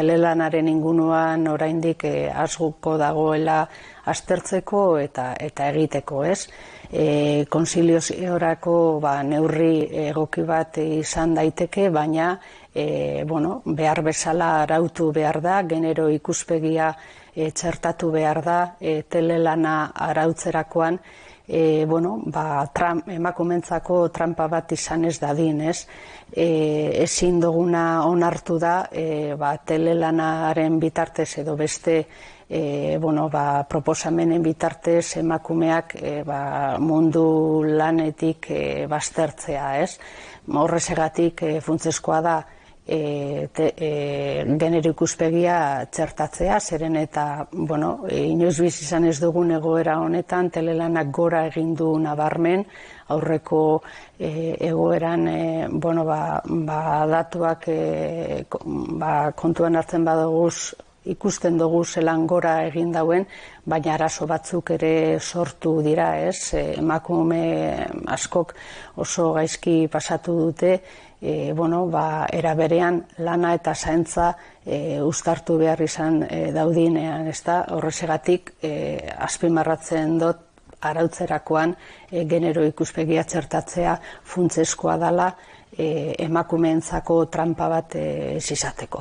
telelanaren ingunuan oraindik e, eh, asguko dagoela aztertzeko eta eta egiteko, ez? E, konsiliozioorako ba, neurri egoki bat izan daiteke, baina e, bueno, behar bezala arautu behar da, genero ikuspegia e, txertatu behar da, e, telelana arautzerakoan, E, bueno, ba, tram, emakumentzako trampa bat izan ez dadin, ez? E, ezin duguna onartu da, e, ba, telelanaren bitartez edo beste e, bueno, ba, proposamenen bitartez emakumeak e, ba, mundu lanetik e, bastertzea, ez? Horrezegatik e, funtzeskoa da e, te, e, genero ikuspegia txertatzea, zeren eta, bueno, e, inoiz bizizan ez dugun egoera honetan, telelanak gora egindu nabarmen, aurreko e, egoeran e, bueno, ba, ba, datuak e, ba, kontuan hartzen badaguz ikusten dugu zelan egin dauen, baina arazo batzuk ere sortu dira, ez? E, emakume askok oso gaizki pasatu dute, e, bueno, ba, eraberean lana eta zaintza e, ustartu behar izan e, daudinean, ez da? Horrezegatik, e, azpimarratzen dut, arautzerakoan e, genero ikuspegia txertatzea funtzeskoa dala e, emakumeentzako trampa bat e, izateko.